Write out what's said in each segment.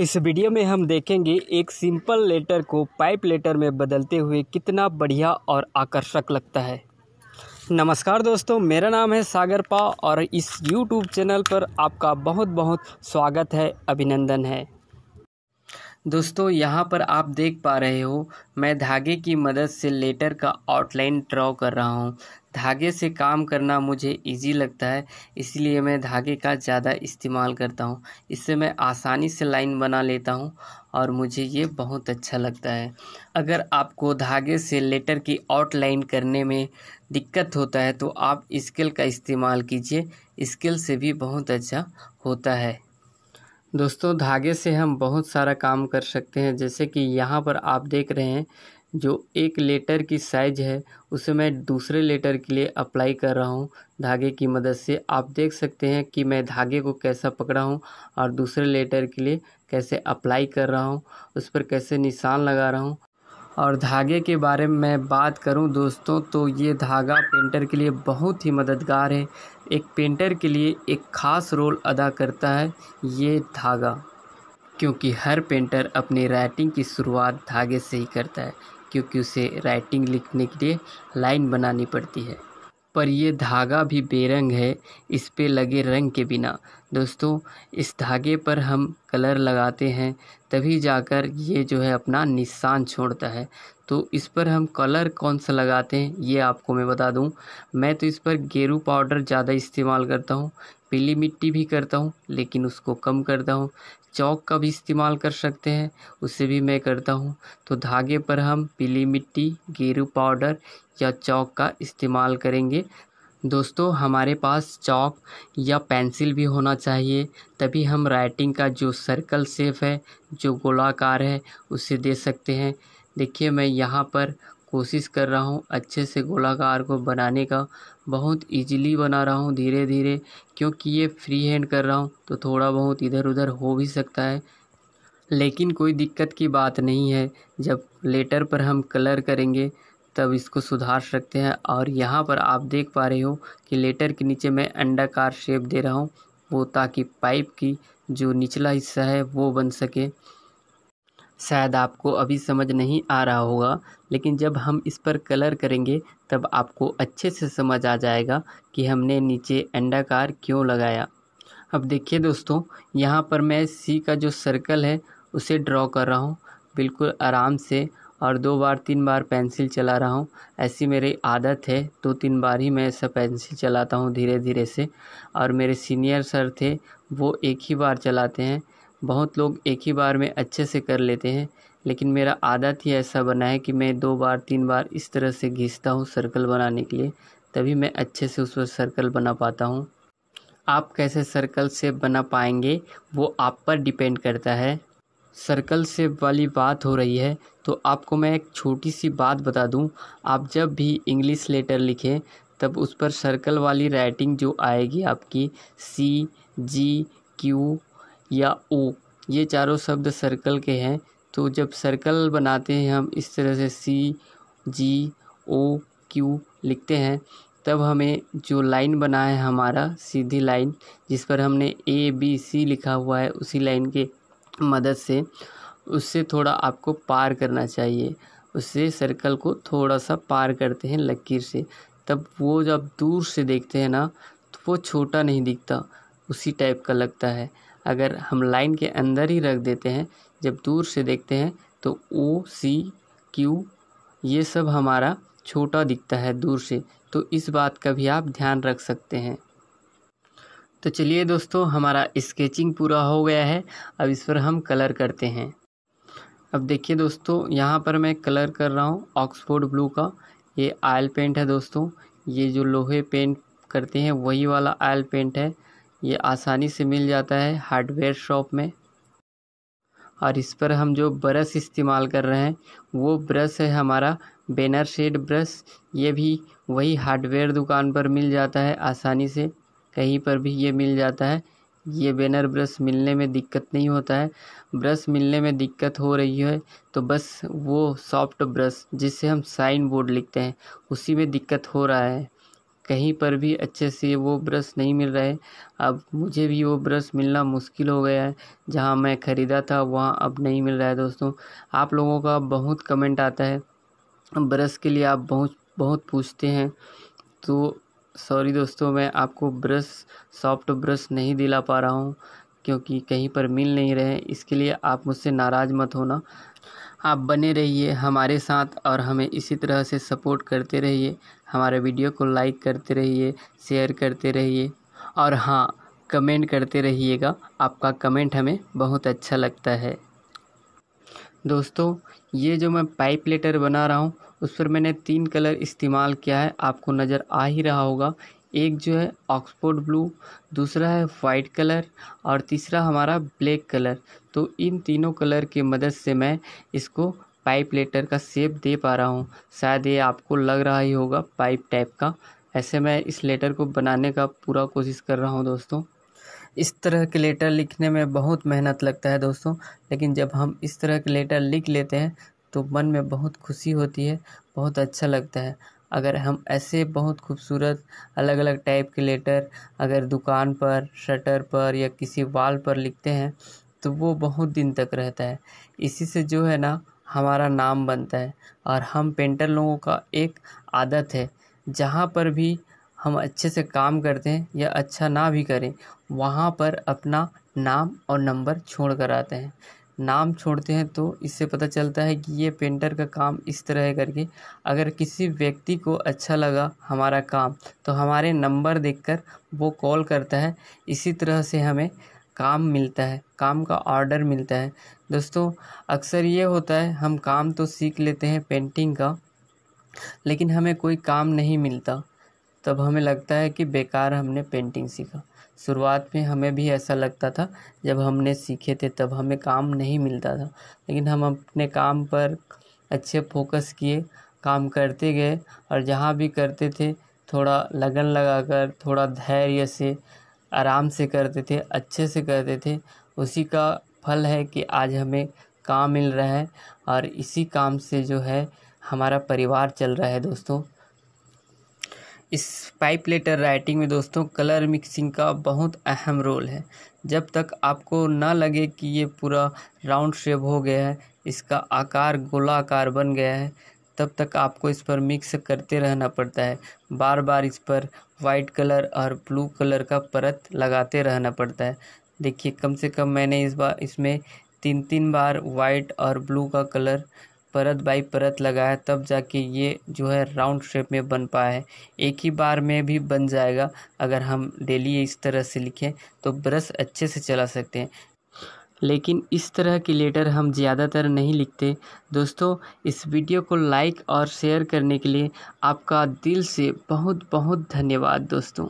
इस वीडियो में हम देखेंगे एक सिंपल लेटर को पाइप लेटर में बदलते हुए कितना बढ़िया और आकर्षक लगता है नमस्कार दोस्तों मेरा नाम है सागर पा और इस यूट्यूब चैनल पर आपका बहुत बहुत स्वागत है अभिनंदन है दोस्तों यहाँ पर आप देख पा रहे हो मैं धागे की मदद से लेटर का आउटलाइन ड्रॉ कर रहा हूँ धागे से काम करना मुझे ईज़ी लगता है इसलिए मैं धागे का ज़्यादा इस्तेमाल करता हूँ इससे मैं आसानी से लाइन बना लेता हूँ और मुझे ये बहुत अच्छा लगता है अगर आपको धागे से लेटर की आउटलाइन करने में दिक्कत होता है तो आप स्केल का इस्तेमाल कीजिए स्केल से भी बहुत अच्छा होता है दोस्तों धागे से हम बहुत सारा काम कर सकते हैं जैसे कि यहाँ पर आप देख रहे हैं जो एक लेटर की साइज है उसे मैं दूसरे लेटर के लिए अप्लाई कर रहा हूँ धागे की मदद से आप देख सकते हैं कि मैं धागे को कैसा पकड़ा हूँ और दूसरे लेटर के लिए कैसे अप्लाई कर रहा हूँ उस पर कैसे निशान लगा रहा हूँ और धागे के बारे में मैं बात करूं दोस्तों तो ये धागा पेंटर के लिए बहुत ही मददगार है एक पेंटर के लिए एक ख़ास रोल अदा करता है ये धागा क्योंकि हर पेंटर अपनी राइटिंग की शुरुआत धागे से ही करता है क्योंकि उसे राइटिंग लिखने के लिए लाइन बनानी पड़ती है पर यह धागा भी बेरंग है इस पे लगे रंग के बिना दोस्तों इस धागे पर हम कलर लगाते हैं तभी जाकर ये जो है अपना निशान छोड़ता है तो इस पर हम कलर कौन सा लगाते हैं ये आपको मैं बता दूं मैं तो इस पर गेरू पाउडर ज़्यादा इस्तेमाल करता हूँ पीली मिट्टी भी करता हूँ लेकिन उसको कम करता हूँ चौक का भी इस्तेमाल कर सकते हैं उसे भी मैं करता हूँ तो धागे पर हम पीली मिट्टी गेरू पाउडर या चौक का इस्तेमाल करेंगे दोस्तों हमारे पास चौक या पेंसिल भी होना चाहिए तभी हम राइटिंग का जो सर्कल सेफ है जो गोलाकार है उसे दे सकते हैं देखिए मैं यहाँ पर कोशिश कर रहा हूँ अच्छे से गोलाकार को बनाने का बहुत ईज़िली बना रहा हूँ धीरे धीरे क्योंकि ये फ्री हैंड कर रहा हूँ तो थोड़ा बहुत इधर उधर हो भी सकता है लेकिन कोई दिक्कत की बात नहीं है जब लेटर पर हम कलर करेंगे तब इसको सुधार सकते हैं और यहाँ पर आप देख पा रहे हो कि लेटर के नीचे मैं अंडाकार शेप दे रहा हूँ वो ताकि पाइप की जो निचला हिस्सा है वो बन सके शायद आपको अभी समझ नहीं आ रहा होगा लेकिन जब हम इस पर कलर करेंगे तब आपको अच्छे से समझ आ जाएगा कि हमने नीचे अंडाकार क्यों लगाया अब देखिए दोस्तों यहाँ पर मैं सी का जो सर्कल है उसे ड्रॉ कर रहा हूँ बिल्कुल आराम से और दो बार तीन बार पेंसिल चला रहा हूँ ऐसी मेरी आदत है दो तो तीन बार ही मैं ऐसा पेंसिल चलाता हूँ धीरे धीरे से और मेरे सीनियर सर थे वो एक ही बार चलाते हैं बहुत लोग एक ही बार में अच्छे से कर लेते हैं लेकिन मेरा आदत ही ऐसा बना है कि मैं दो बार तीन बार इस तरह से घिसता हूँ सर्कल बनाने के लिए तभी मैं अच्छे से उस पर सर्कल बना पाता हूँ आप कैसे सर्कल सेप बना पाएंगे वो आप पर डिपेंड करता है सर्कल सेप वाली बात हो रही है तो आपको मैं एक छोटी सी बात बता दूं आप जब भी इंग्लिश लेटर लिखें तब उस पर सर्कल वाली राइटिंग जो आएगी आपकी सी जी क्यू या ओ ये चारों शब्द सर्कल के हैं तो जब सर्कल बनाते हैं हम इस तरह से सी जी ओ क्यू लिखते हैं तब हमें जो लाइन बना है हमारा सीधी लाइन जिस पर हमने ए बी सी लिखा हुआ है उसी लाइन के मदद से उससे थोड़ा आपको पार करना चाहिए उससे सर्कल को थोड़ा सा पार करते हैं लकीर से तब वो जब दूर से देखते हैं ना तो वो छोटा नहीं दिखता उसी टाइप का लगता है अगर हम लाइन के अंदर ही रख देते हैं जब दूर से देखते हैं तो ओ सी क्यू ये सब हमारा छोटा दिखता है दूर से तो इस बात का भी आप ध्यान रख सकते हैं तो चलिए दोस्तों हमारा स्केचिंग पूरा हो गया है अब इस पर हम कलर करते हैं अब देखिए दोस्तों यहाँ पर मैं कलर कर रहा हूँ ऑक्सफोर्ड ब्लू का ये आयल पेंट है दोस्तों ये जो लोहे पेंट करते हैं वही वाला आयल पेंट है ये आसानी से मिल जाता है हार्डवेयर शॉप में और इस पर हम जो ब्रश इस्तेमाल कर रहे हैं वो ब्रश है हमारा बैनर शेड ब्रश ये भी वही हार्डवेयर दुकान पर मिल जाता है आसानी से कहीं पर भी ये मिल जाता है ये बैनर ब्रश मिलने में दिक्कत नहीं होता है ब्रश मिलने में दिक्कत हो रही है तो बस वो सॉफ्ट ब्रश जिससे हम साइन बोर्ड लिखते हैं उसी में दिक्कत हो रहा है कहीं पर भी अच्छे से वो ब्रश नहीं मिल रहे अब मुझे भी वो ब्रश मिलना मुश्किल हो गया है जहाँ मैं ख़रीदा था वहाँ अब नहीं मिल रहा है दोस्तों आप लोगों का बहुत कमेंट आता है ब्रश के लिए आप बहुत बहुत पूछते हैं तो सॉरी दोस्तों मैं आपको ब्रश सॉफ्ट ब्रश नहीं दिला पा रहा हूँ क्योंकि कहीं पर मिल नहीं रहे इसके लिए आप मुझसे नाराज़ मत होना आप बने रहिए हमारे साथ और हमें इसी तरह से सपोर्ट करते रहिए हमारे वीडियो को लाइक करते रहिए शेयर करते रहिए और हाँ कमेंट करते रहिएगा आपका कमेंट हमें बहुत अच्छा लगता है दोस्तों ये जो मैं पाइप लेटर बना रहा हूँ उस पर मैंने तीन कलर इस्तेमाल किया है आपको नज़र आ ही रहा होगा एक जो है ऑक्सफोर्ड ब्लू दूसरा है वाइट कलर और तीसरा हमारा ब्लैक कलर तो इन तीनों कलर की मदद से मैं इसको पाइप लेटर का सेप दे पा रहा हूँ शायद ये आपको लग रहा ही होगा पाइप टाइप का ऐसे मैं इस लेटर को बनाने का पूरा कोशिश कर रहा हूँ दोस्तों इस तरह के लेटर लिखने में बहुत मेहनत लगता है दोस्तों लेकिन जब हम इस तरह के लेटर लिख लेते हैं तो मन में बहुत खुशी होती है बहुत अच्छा लगता है अगर हम ऐसे बहुत खूबसूरत अलग अलग टाइप के लेटर अगर दुकान पर शटर पर या किसी वॉल पर लिखते हैं तो वो बहुत दिन तक रहता है इसी से जो है ना हमारा नाम बनता है और हम पेंटर लोगों का एक आदत है जहाँ पर भी हम अच्छे से काम करते हैं या अच्छा ना भी करें वहाँ पर अपना नाम और नंबर छोड़ कर आते हैं नाम छोड़ते हैं तो इससे पता चलता है कि ये पेंटर का काम इस तरह है करके अगर किसी व्यक्ति को अच्छा लगा हमारा काम तो हमारे नंबर देखकर वो कॉल करता है इसी तरह से हमें काम मिलता है काम का ऑर्डर मिलता है दोस्तों अक्सर ये होता है हम काम तो सीख लेते हैं पेंटिंग का लेकिन हमें कोई काम नहीं मिलता तब हमें लगता है कि बेकार हमने पेंटिंग सीखा शुरुआत में हमें भी ऐसा लगता था जब हमने सीखे थे तब हमें काम नहीं मिलता था लेकिन हम अपने काम पर अच्छे फोकस किए काम करते गए और जहाँ भी करते थे थोड़ा लगन लगाकर थोड़ा धैर्य से आराम से करते थे अच्छे से करते थे उसी का फल है कि आज हमें काम मिल रहा है और इसी काम से जो है हमारा परिवार चल रहा है दोस्तों इस पाइप लेटर राइटिंग में दोस्तों कलर मिक्सिंग का बहुत अहम रोल है जब तक आपको ना लगे कि ये पूरा राउंड शेप हो गया है इसका आकार गोलाकार बन गया है तब तक आपको इस पर मिक्स करते रहना पड़ता है बार बार इस पर वाइट कलर और ब्लू कलर का परत लगाते रहना पड़ता है देखिए कम से कम मैंने इस बार इसमें तीन तीन बार वाइट और ब्लू का कलर परत बाई परत लगा है तब जाके ये जो है राउंड शेप में बन पाया है एक ही बार में भी बन जाएगा अगर हम डेली इस तरह से लिखें तो ब्रश अच्छे से चला सकते हैं लेकिन इस तरह की लेटर हम ज़्यादातर नहीं लिखते दोस्तों इस वीडियो को लाइक और शेयर करने के लिए आपका दिल से बहुत बहुत धन्यवाद दोस्तों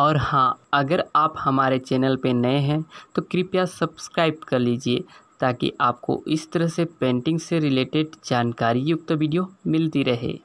और हाँ अगर आप हमारे चैनल पे नए हैं तो कृपया सब्सक्राइब कर लीजिए ताकि आपको इस तरह से पेंटिंग से रिलेटेड जानकारी युक्त वीडियो मिलती रहे